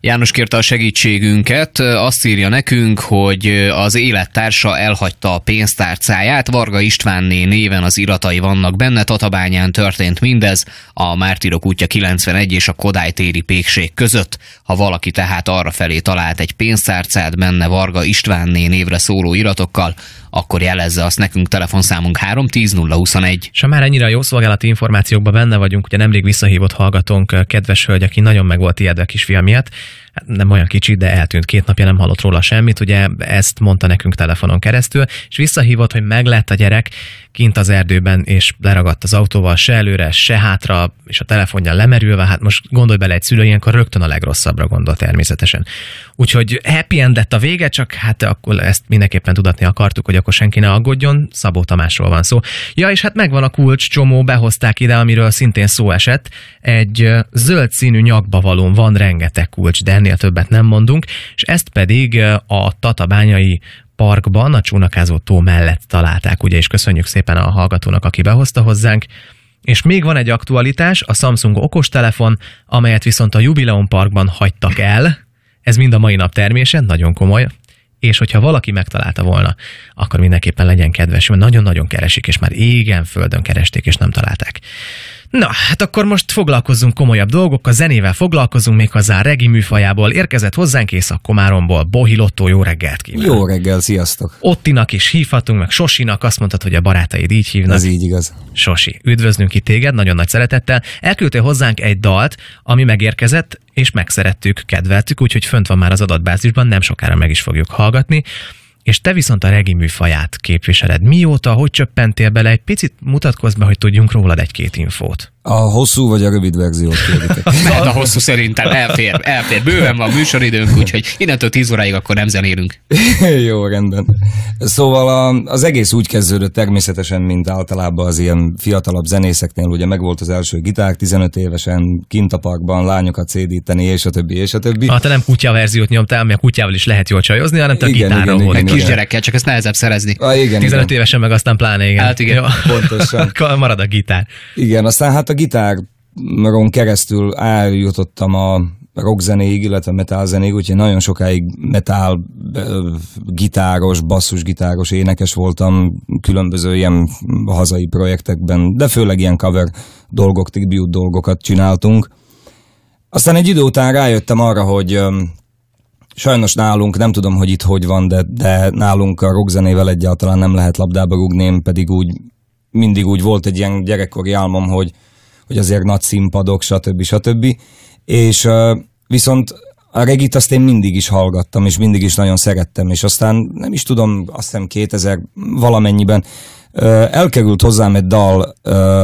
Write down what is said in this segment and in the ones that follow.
János kérte a segítségünket, azt írja nekünk, hogy az élettársa elhagyta a pénztárcáját, Varga Istvánné néven az iratai vannak benne, Tatabányán történt mindez, a Mártirok útja 91 és a Kodály téri pékség között. Ha valaki tehát arra felé talált egy pénztárcát benne Varga Istvánné névre szóló iratokkal, akkor jelezze azt nekünk telefonszámunk 310 És ha már ennyire a jó szolgálati információkban benne vagyunk, ugye nemrég visszahívott hallgatónk, kedves hölgy, aki nagyon meg volt ijedve a kisfia miatt, nem olyan kicsi, de eltűnt két napja, nem hallott róla semmit, ugye ezt mondta nekünk telefonon keresztül, és visszahívott, hogy meglett a gyerek kint az erdőben, és leragadt az autóval se előre, se hátra, és a telefonja lemerülve, hát most gondolj bele egy szülő, ilyenkor rögtön a legrosszabbra gondol természetesen. Úgyhogy happy end lett a vége, csak hát akkor ezt mindenképpen tudatni akartuk, hogy akkor senki ne aggódjon, Szabó Tamásról van szó. Ja, és hát megvan a kulcs csomó, behozták ide, amiről szintén szó esett, egy zöld színű nyakba valón van rengeteg kulcs, de ennél többet nem mondunk, és ezt pedig a tatabányai parkban, a csónakázó tó mellett találták, ugye, és köszönjük szépen a hallgatónak, aki behozta hozzánk. És még van egy aktualitás, a Samsung okostelefon, amelyet viszont a Jubileum Parkban hagytak el. Ez mind a mai nap termése, nagyon komoly. És hogyha valaki megtalálta volna, akkor mindenképpen legyen kedves, mert nagyon-nagyon keresik, és már igen, földön keresték, és nem találták. Na, hát akkor most foglalkozzunk komolyabb dolgokkal, zenével foglalkozunk, még hozzá regi műfajából. Érkezett hozzánk és a komáromból Bohi Lotto, jó reggelt kívánok! Jó reggel, sziasztok! Ottinak is hívhatunk, meg Sosinak, azt mondtad, hogy a barátaid így hívnak. Ez így igaz. Sosi, üdvözlünk itt téged, nagyon nagy szeretettel. Elküldtél hozzánk egy dalt, ami megérkezett, és megszerettük, kedveltük, úgyhogy fönt van már az adatbázisban, nem sokára meg is fogjuk hallgatni és te viszont a regi műfaját képviseled. Mióta, hogy csöppentél bele, egy picit mutatkozz be, hogy tudjunk rólad egy-két infót. A hosszú vagy a rövid verziót kérditek? Mert a hosszú szerintem elfér, elfér. Bőven van műsoridőnk, úgyhogy innentől 10 óráig akkor nem zenélünk. Jó, rendben. Szóval a, az egész úgy kezdődött természetesen, mint általában az ilyen fiatalabb zenészeknél. Ugye megvolt az első gitár, 15 évesen kint a parkban lányokat szédíteni, és a többi, és a többi. Ha ah, te nem kutya verziót nyomtál, mert a kutyával is lehet jól csajozni, hanem te igen, gitárra igen, igen, Igen, kisgyerekkel, csak ezt nehezebb szerezni. A, ah, igen, 15 igen. évesen meg aztán pláne, igen. Hát igen. Jó. Pontosan. marad a gitár. Igen, aztán hát a gitáron keresztül eljutottam a rockzenéig, illetve metalzenéig, úgyhogy nagyon sokáig metal gitáros, basszusgitáros énekes voltam különböző ilyen hazai projektekben, de főleg ilyen cover dolgok, tribute dolgokat csináltunk. Aztán egy idő után rájöttem arra, hogy sajnos nálunk, nem tudom, hogy itt hogy van, de, de nálunk a rockzenével egyáltalán nem lehet labdába rugni, én pedig úgy mindig úgy volt egy ilyen gyerekkori álmom, hogy hogy azért nagy színpadok, stb. stb. És viszont a regit azt én mindig is hallgattam, és mindig is nagyon szerettem, és aztán nem is tudom, azt hiszem 2000 valamennyiben elkerült hozzám egy dal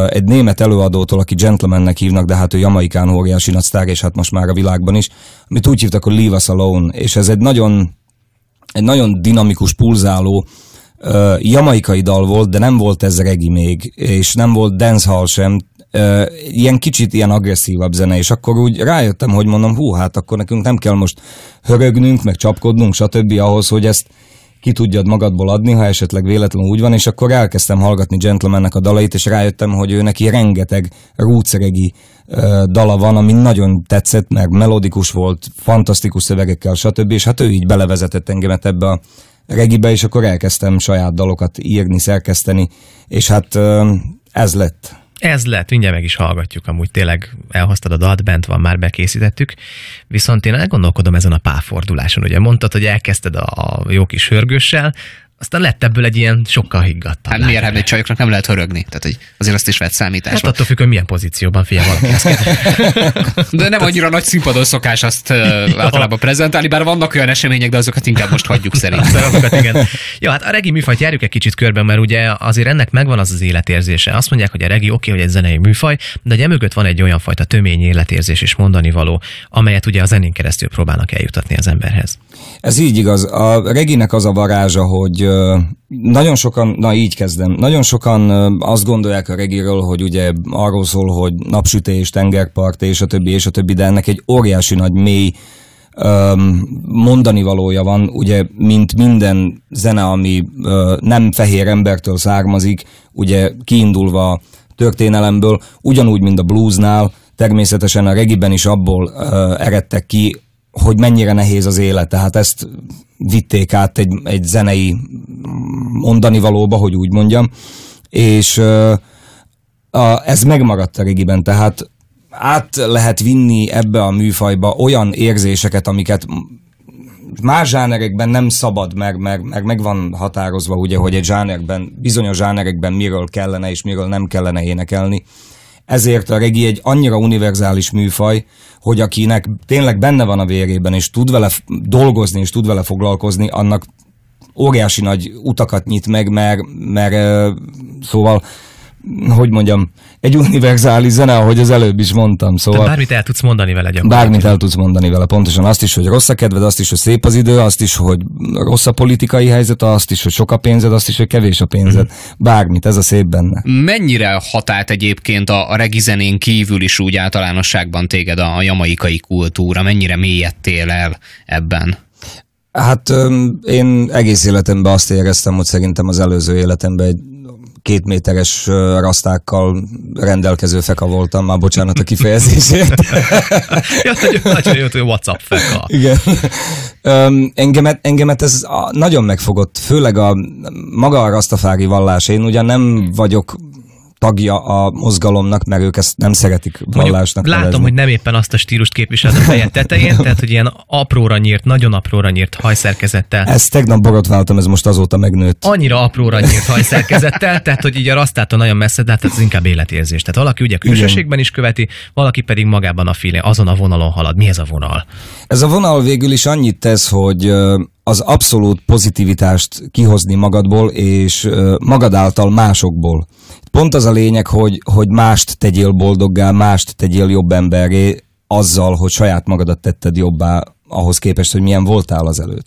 egy német előadótól, aki gentlemannek hívnak, de hát ő jamaikán óriási nagy sztár, és hát most már a világban is, amit úgy hívtak, hogy Leave Us Alone, és ez egy nagyon, egy nagyon dinamikus, pulzáló jamaikai dal volt, de nem volt ez regi még, és nem volt dancehall sem, ilyen kicsit ilyen agresszívabb zene, és akkor úgy rájöttem, hogy mondom, hú, hát akkor nekünk nem kell most hörögnünk, meg csapkodnunk, stb. ahhoz, hogy ezt ki tudjad magadból adni, ha esetleg véletlenül úgy van, és akkor elkezdtem hallgatni Gentlemannek a dalait, és rájöttem, hogy ő neki rengeteg rúceregi ö, dala van, ami nagyon tetszett, meg melodikus volt, fantasztikus szövegekkel, stb. És hát ő így belevezetett engemet ebbe a regibe, és akkor elkezdtem saját dalokat írni, szerkeszteni, és hát ö, ez lett. Ez lett, mindjárt meg is hallgatjuk, amúgy tényleg elhoztad a dalt, bent van, már bekészítettük. Viszont én elgondolkodom ezen a páforduláson, Ugye mondtad, hogy elkezdted a jó kis hörgőssel, aztán lett ebből egy ilyen sokkal higgadtabb. Hát miért, hát egy csajoknak nem lehet hörögni. Tehát hogy azért azt is vett számításba. Hát attól függ, hogy milyen pozícióban figyel valaki. de nem annyira nagy színpadon szokás azt általában prezentálni, bár vannak olyan események, de azokat inkább most hagyjuk szerintem. azokat, igen. Jó, hát a regi műfajt járjuk egy kicsit körben, mert ugye azért ennek megvan az az életérzése. Azt mondják, hogy a regi oké, okay, hogy egy zenei műfaj, de ugye mögött van egy olyan fajta tömény életérzés és mondani való, amelyet ugye a zenén keresztül próbálnak eljutatni az emberhez. Ez így igaz. A reginek az a varázsa, hogy nagyon sokan, na így kezdem, nagyon sokan azt gondolják a regiről, hogy ugye arról szól, hogy napsütés, tengerpart, és a többi, és a többi, de ennek egy óriási nagy mély mondani valója van, ugye, mint minden zene, ami nem fehér embertől származik, ugye kiindulva a történelemből, ugyanúgy, mint a bluesnál, természetesen a regiben is abból eredtek ki hogy mennyire nehéz az élet. Tehát ezt vitték át egy, egy zenei mondani valóba, hogy úgy mondjam, és a, ez megmaradt a régiben, tehát át lehet vinni ebbe a műfajba olyan érzéseket, amiket más zsánerekben nem szabad, mert, mert, mert meg van határozva ugye, hogy egy zsánerekben, bizonyos zsánerekben miről kellene és miről nem kellene énekelni. Ezért a regi egy annyira univerzális műfaj, hogy akinek tényleg benne van a vérében, és tud vele dolgozni, és tud vele foglalkozni, annak óriási nagy utakat nyit meg, mert, mert szóval hogy mondjam, egy univerzális zene, ahogy az előbb is mondtam. Szóval bármit el tudsz mondani vele gyakorlatilag. Bármit el tudsz mondani vele, pontosan. Azt is, hogy rossz a kedved, azt is, hogy szép az idő, azt is, hogy rossz a politikai helyzet, azt is, hogy sok a pénzed, azt is, hogy kevés a pénzed. Mm-hmm. Bármit, ez a szép benne. Mennyire hatált egyébként a, a regizenén kívül is úgy általánosságban téged a, a jamaikai kultúra? Mennyire mélyedtél el ebben? Hát öm, én egész életemben azt éreztem, hogy szerintem az előző életemben egy két méteres rasztákkal rendelkező feka voltam, már bocsánat a kifejezésért. ja, nagyon jó, hogy WhatsApp feka. Igen. Engemet, engemet ez nagyon megfogott, főleg a maga a rastafári vallás. Én ugyan nem vagyok tagja a mozgalomnak, meg ők ezt nem szeretik vallásnak Mondjuk, Látom, hogy nem éppen azt a stílust képvisel a feje tetején, tehát hogy ilyen apróra nyírt, nagyon apróra nyírt hajszerkezettel. Ezt tegnap borotváltam, ez most azóta megnőtt. Annyira apróra nyírt hajszerkezettel, tehát hogy így a rasztától nagyon messze, de hát ez inkább életérzés. Tehát valaki ugye külsőségben is követi, valaki pedig magában a filé, azon a vonalon halad. Mi ez a vonal? Ez a vonal végül is annyit tesz, hogy az abszolút pozitivitást kihozni magadból, és magad által másokból pont az a lényeg, hogy, hogy mást tegyél boldoggá, mást tegyél jobb emberré, azzal, hogy saját magadat tetted jobbá ahhoz képest, hogy milyen voltál az előtt.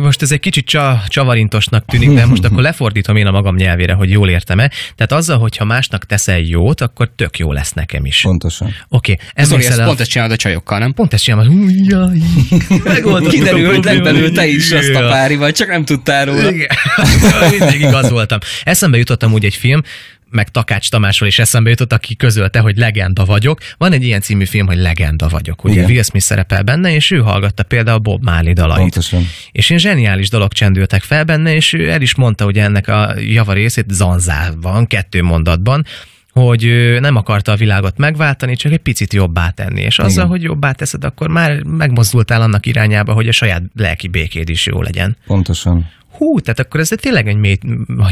Most ez egy kicsit csa, csavarintosnak tűnik, de most akkor lefordítom én a magam nyelvére, hogy jól értem-e. Tehát azzal, hogyha másnak teszel jót, akkor tök jó lesz nekem is. Pontosan. Oké. Okay, ez Zoli, ezt a... pont ezt csinálod a csajokkal, nem? Pont ezt csinálod. Megoldottuk Kiderül, hogy belül te is azt a pári vagy, csak nem tudtál róla. Igen. Mindig igaz voltam. Eszembe jutottam úgy egy film, meg Takács Tamásról is eszembe jutott, aki közölte, hogy legenda vagyok. Van egy ilyen című film, hogy legenda vagyok. Ugye Igen. Will Smith szerepel benne, és ő hallgatta például Bob Marley dalait. Pontosan. És én zseniális dalok csendültek fel benne, és ő el is mondta, hogy ennek a java részét zanzában, kettő mondatban, hogy nem akarta a világot megváltani, csak egy picit jobbá tenni. És azzal, Igen. hogy jobbá teszed, akkor már megmozdultál annak irányába, hogy a saját lelki békéd is jó legyen. Pontosan hú, tehát akkor ez tényleg egy mély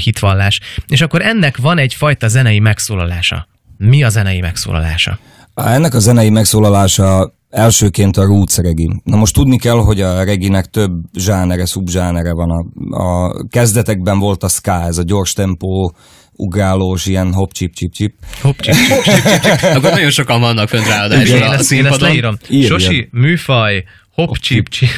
hitvallás. És akkor ennek van egyfajta zenei megszólalása. Mi a zenei megszólalása? Ennek a zenei megszólalása elsőként a roots regi. Na most tudni kell, hogy a reginek több zsánere, szubzsánere van. A, a kezdetekben volt a ska, ez a gyors tempó, ugrálós, ilyen hop csip csip csip. Hop csip csip csip, csip. Akkor nagyon sokan vannak fönt ráadásul. Én, én, ezt, leírom. Sosi, műfaj, Hop, csíp, chip,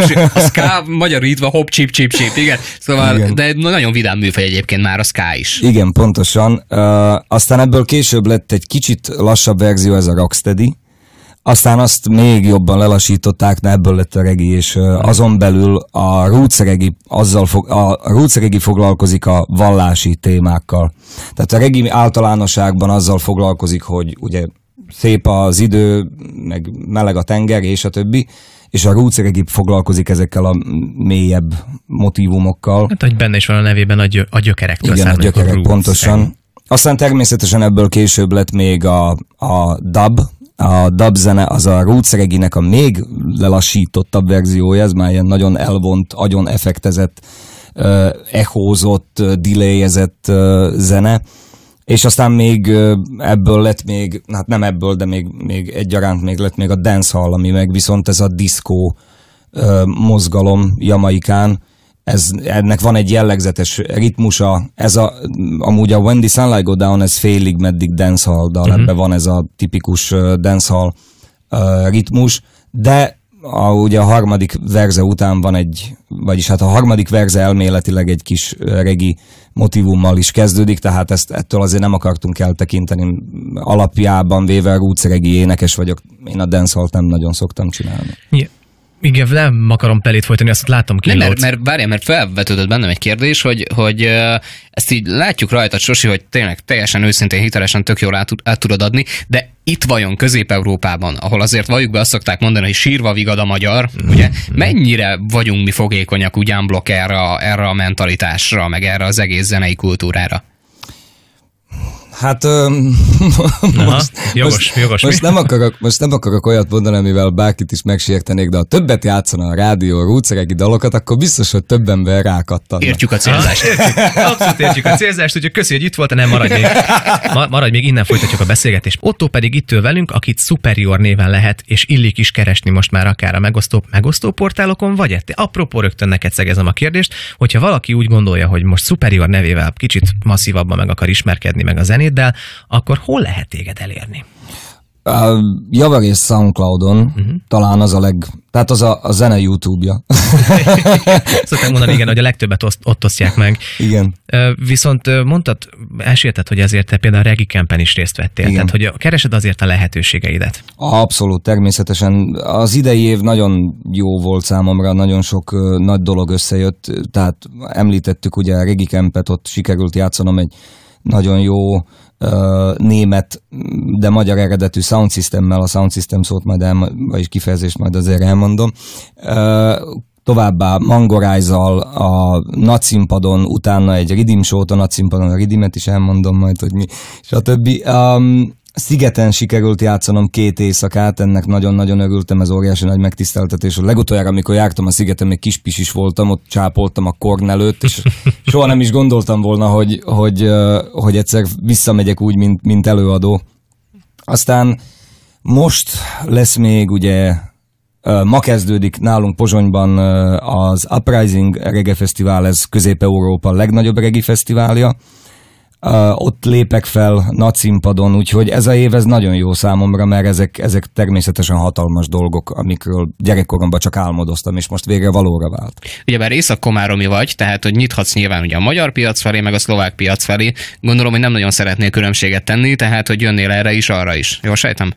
a ska ítva hop, chip chip chip, Igen. Szóval, igen. de nagyon vidám műfaj egyébként már a ska is. Igen, pontosan. Uh, aztán ebből később lett egy kicsit lassabb verzió, ez a Rocksteady. Aztán azt még jobban lelassították, na ebből lett a regi, és uh, azon belül a roots regi, azzal fog, a roots regi foglalkozik a vallási témákkal. Tehát a regi általánosságban azzal foglalkozik, hogy ugye szép az idő, meg meleg a tenger, és a többi, és a Roots Reggae foglalkozik ezekkel a mélyebb motivumokkal. Hát, hogy benne is van a nevében a, gyö- a gyökerek. Igen, a gyökerek, a pontosan. Aztán természetesen ebből később lett még a, a dub, a dub zene az a Roots Reginek a még lelassítottabb verziója, ez már ilyen nagyon elvont, agyon effektezett, uh, echózott, uh, delayezett uh, zene és aztán még ebből lett még, hát nem ebből, de még, még egyaránt még lett még a dancehall, ami meg viszont ez a diszkó mozgalom Jamaikán, ez, ennek van egy jellegzetes ritmusa, ez a, amúgy a Wendy Sunlight Go Down, ez félig meddig dancehall dal, uh-huh. ebben van ez a tipikus dancehall ritmus, de a, ugye a harmadik verze után van egy, vagyis hát a harmadik verze elméletileg egy kis regi motivummal is kezdődik, tehát ezt ettől azért nem akartunk eltekinteni. Alapjában véve a regi énekes vagyok, én a dancehall nem nagyon szoktam csinálni. Yeah. Igen, nem akarom pelét folytani, azt látom ki. Nem, mert, mert várjál, mert felvetődött bennem egy kérdés, hogy, hogy ezt így látjuk rajta, Sosi, hogy tényleg teljesen őszintén, hitelesen tök jól át, tudod adni, de itt vajon Közép-Európában, ahol azért valljuk be azt szokták mondani, hogy sírva vigad a magyar, ugye mm-hmm. mennyire vagyunk mi fogékonyak ugyan blokk erre, erre a mentalitásra, meg erre az egész zenei kultúrára? Hát öm, Aha, most, jogos, most, jogos. Most nem, akarok, most nem akarok olyat mondani, amivel bárkit is megsértenék, de ha többet játszana a rádió rúceregi dalokat, akkor biztos, hogy több ember rákattan. Értjük a célzást. Abszolút értjük a célzást, úgyhogy köszi, hogy itt volt, nem maradj még. Maradj még, innen folytatjuk a beszélgetést. Otto pedig itt ül velünk, akit Superior néven lehet, és illik is keresni most már akár a megosztó, megosztó portálokon, vagy etté. Apropó, rögtön neked szegezem a kérdést, hogyha valaki úgy gondolja, hogy most Superior nevével kicsit masszívabban meg akar ismerkedni, meg a zenét, beszéddel, akkor hol lehet téged elérni? Uh, javarészt Soundcloudon, uh-huh. talán az a leg... Tehát az a, a zene YouTube-ja. Szoktam mondani, igen, hogy a legtöbbet oszt, ott osztják meg. Igen. Uh, viszont mondtad, elsérted, hogy ezért te például a Regi Campen is részt vettél. Igen. Tehát, hogy keresed azért a lehetőségeidet. Abszolút, természetesen. Az idei év nagyon jó volt számomra, nagyon sok uh, nagy dolog összejött. Tehát említettük ugye a Regi Campet, ott sikerült játszanom egy nagyon jó német, de magyar eredetű sound systemmel, a sound system szót majd el, vagyis kifejezést majd azért elmondom. Továbbá Mangorájzal a nagy színpadon, utána egy Ridim show a nagy színpadon a Ridimet is elmondom majd, hogy mi, stb. Um, Szigeten sikerült játszanom két éjszakát, ennek nagyon-nagyon örültem, ez óriási nagy megtiszteltetés. A legutoljára, amikor jártam a szigeten, még kispis is voltam, ott csápoltam a korn előtt, és soha nem is gondoltam volna, hogy, hogy, hogy egyszer visszamegyek úgy, mint, mint előadó. Aztán most lesz még ugye Ma kezdődik nálunk Pozsonyban az Uprising Reggae Fesztivál, ez Közép-Európa legnagyobb reggae fesztiválja ott lépek fel nagy színpadon, úgyhogy ez a év ez nagyon jó számomra, mert ezek, ezek természetesen hatalmas dolgok, amikről gyerekkoromban csak álmodoztam, és most végre valóra vált. Ugye bár észak-komáromi vagy, tehát hogy nyithatsz nyilván ugye a magyar piac felé, meg a szlovák piac felé, gondolom, hogy nem nagyon szeretnél különbséget tenni, tehát hogy jönnél erre is, arra is. Jó sejtem?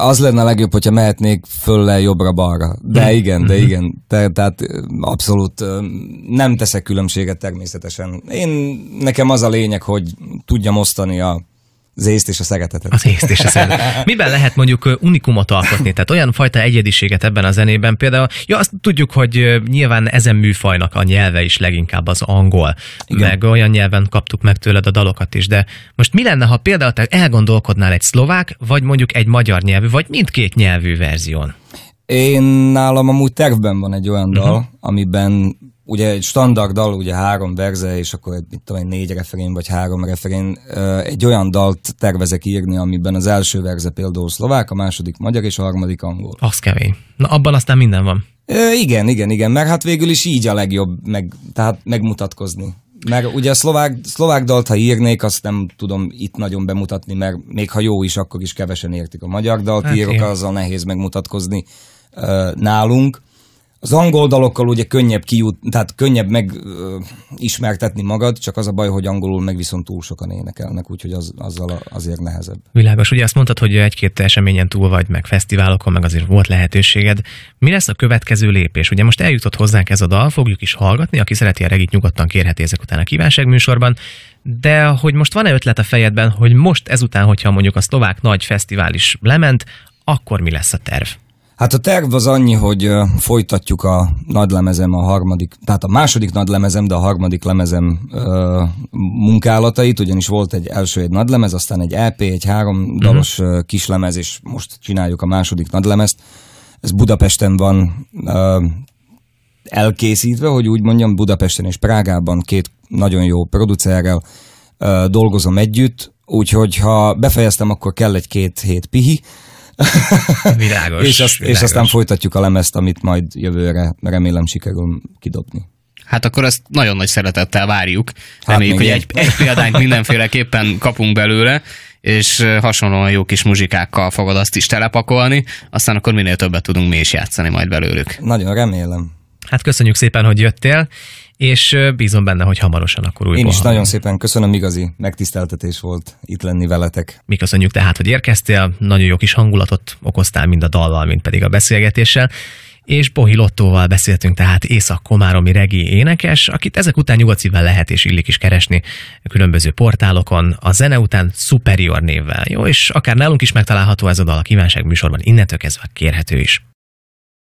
Az lenne a legjobb, hogyha mehetnék föl le jobbra-balra. De mm. igen, de mm-hmm. igen. Te, tehát abszolút nem teszek különbséget természetesen. Én, nekem az a lényeg, hogy tudjam osztani a az észt és a szegetet. Az észt és a szegetet. Miben lehet mondjuk unikumot alkotni? Tehát olyan fajta egyediséget ebben a zenében például, ja azt tudjuk, hogy nyilván ezen műfajnak a nyelve is leginkább az angol, Igen. meg olyan nyelven kaptuk meg tőled a dalokat is, de most mi lenne, ha például te elgondolkodnál egy szlovák, vagy mondjuk egy magyar nyelvű, vagy mindkét nyelvű verzión? Én nálam amúgy tervben van egy olyan mhm. dal, uh-huh. amiben ugye egy standard dal, ugye három verze, és akkor mit tudom, egy négy referén, vagy három referén, egy olyan dalt tervezek írni, amiben az első verze például szlovák, a második magyar, és a harmadik angol. Az kevés. Na abban aztán minden van. E, igen, igen, igen, mert hát végül is így a legjobb meg, tehát megmutatkozni. Mert ugye a szlovák, szlovák dalt, ha írnék, azt nem tudom itt nagyon bemutatni, mert még ha jó is, akkor is kevesen értik a magyar dalt, hát írok, azzal nehéz megmutatkozni nálunk az angol dalokkal ugye könnyebb kijut, tehát könnyebb megismertetni magad, csak az a baj, hogy angolul meg viszont túl sokan énekelnek, úgyhogy az, azzal a, azért nehezebb. Világos, ugye azt mondtad, hogy egy-két eseményen túl vagy, meg fesztiválokon, meg azért volt lehetőséged. Mi lesz a következő lépés? Ugye most eljutott hozzánk ez a dal, fogjuk is hallgatni, aki szereti a regit, nyugodtan kérheti ezek után a kívánság műsorban. De hogy most van-e ötlet a fejedben, hogy most ezután, hogyha mondjuk a szlovák nagy fesztivál is lement, akkor mi lesz a terv? Hát a terv az annyi, hogy folytatjuk a nagylemezem a harmadik, tehát a második nagylemezem, de a harmadik lemezem ö, munkálatait, ugyanis volt egy első egy nagylemez, aztán egy EP, egy három mhm. dalos uh-huh. kislemez, és most csináljuk a második nagylemezt. Ez Budapesten van ö, elkészítve, hogy úgy mondjam, Budapesten és Prágában két nagyon jó producerrel ö, dolgozom együtt, úgyhogy ha befejeztem, akkor kell egy két hét pihi, Világos. és, azt, világos. és aztán folytatjuk a lemezt, amit majd jövőre remélem sikerül kidobni. Hát akkor ezt nagyon nagy szeretettel várjuk. Hát Reméljük, hogy egy, egy példányt mindenféleképpen kapunk belőle, és hasonlóan jó kis muzsikákkal fogod azt is telepakolni, aztán akkor minél többet tudunk mi is játszani majd belőlük. Nagyon remélem. Hát köszönjük szépen, hogy jöttél, és bízom benne, hogy hamarosan akkor újból. Én is nagyon szépen köszönöm, igazi megtiszteltetés volt itt lenni veletek. Mi köszönjük tehát, hogy érkeztél, nagyon jó kis hangulatot okoztál mind a dallal, mind pedig a beszélgetéssel és Bohi Lottóval beszéltünk tehát Észak-Komáromi regi énekes, akit ezek után nyugodt szívvel lehet és illik is keresni különböző portálokon, a zene után Superior névvel, jó, és akár nálunk is megtalálható ez a dal a kívánság műsorban, innentől kezdve kérhető is.